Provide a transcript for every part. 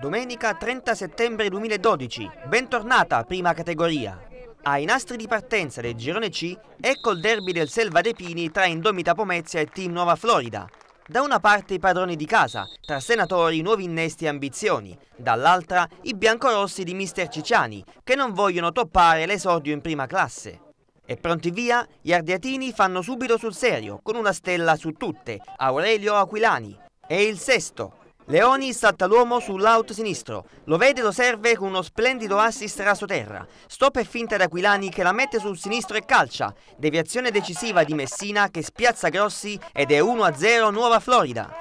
Domenica 30 settembre 2012, bentornata prima categoria. Ai nastri di partenza del girone C, ecco il derby del Selva dei Pini tra Indomita Pomezia e Team Nuova Florida. Da una parte i padroni di casa, tra senatori nuovi innesti e ambizioni, dall'altra i biancorossi di mister Cicciani, che non vogliono toppare l'esordio in prima classe. E pronti via, gli ardiatini fanno subito sul serio, con una stella su tutte, Aurelio Aquilani. E il sesto, Leoni salta l'uomo sull'out sinistro, lo vede e lo serve con uno splendido assist rasoterra. Stop e finta da Aquilani che la mette sul sinistro e calcia. Deviazione decisiva di Messina che spiazza Grossi ed è 1-0 Nuova Florida.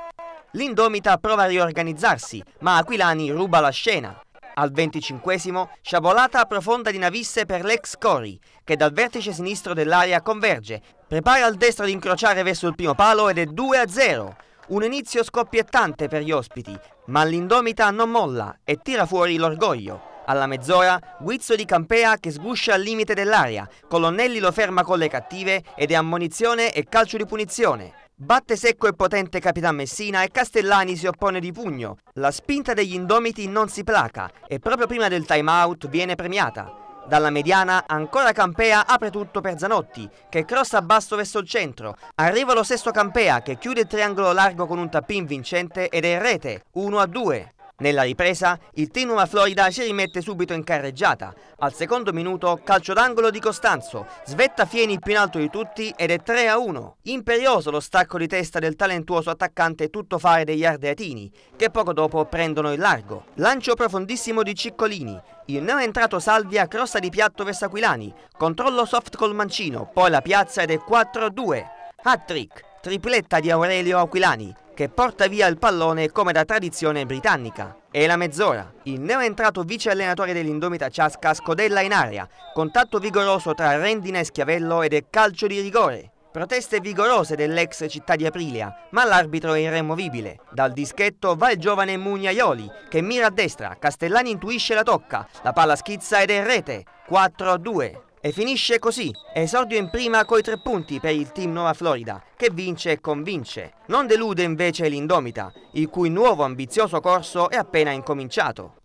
L'Indomita prova a riorganizzarsi, ma Aquilani ruba la scena. Al 25 sciabolata profonda di Navisse per l'ex Cori, che dal vertice sinistro dell'area converge, prepara il destro ad incrociare verso il primo palo ed è 2-0. Un inizio scoppiettante per gli ospiti, ma l'indomita non molla e tira fuori l'orgoglio. Alla mezz'ora, guizzo di Campea che sguscia al limite dell'aria, Colonnelli lo ferma con le cattive ed è ammonizione e calcio di punizione. Batte secco e potente Capitan Messina e Castellani si oppone di pugno. La spinta degli indomiti non si placa e proprio prima del time out viene premiata. Dalla mediana ancora Campea apre tutto per Zanotti che crossa basso verso il centro. Arriva lo stesso Campea che chiude il triangolo largo con un tappin vincente ed è in rete 1 2. Nella ripresa il Trinuma Florida ci rimette subito in carreggiata. Al secondo minuto calcio d'angolo di Costanzo, svetta Fieni più in alto di tutti ed è 3 1. Imperioso lo stacco di testa del talentuoso attaccante tuttofare degli Ardeatini, che poco dopo prendono il largo. Lancio profondissimo di Ciccolini, il neo entrato Salvia crossa di piatto verso Aquilani, controllo soft col mancino, poi la piazza ed è 4 2. Hat-trick! tripletta di Aurelio Aquilani, che porta via il pallone come da tradizione britannica. E la mezz'ora, il neoentrato vice allenatore dell'Indomita Ciasca scodella in aria, contatto vigoroso tra Rendina e Schiavello ed è calcio di rigore. Proteste vigorose dell'ex città di Aprilia, ma l'arbitro è irremovibile. Dal dischetto va il giovane Mugnaioli, che mira a destra, Castellani intuisce la tocca, la palla schizza ed è in rete, 4-2. E finisce così, esordio in prima coi tre punti per il team Nuova Florida, che vince e convince. Non delude invece l'Indomita, il cui nuovo ambizioso corso è appena incominciato.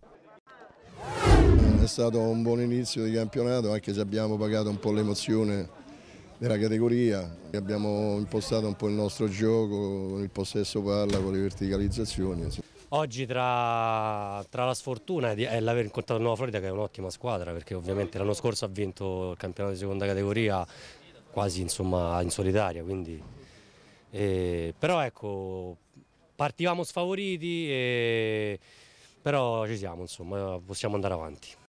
È stato un buon inizio di campionato, anche se abbiamo pagato un po' l'emozione della categoria. Abbiamo impostato un po' il nostro gioco con il possesso palla, con le verticalizzazioni. Oggi tra, tra la sfortuna e eh, l'aver incontrato Nuova Florida che è un'ottima squadra perché ovviamente l'anno scorso ha vinto il campionato di seconda categoria quasi insomma, in solitaria, quindi... eh, però ecco partivamo sfavoriti, e... però ci siamo, insomma, possiamo andare avanti.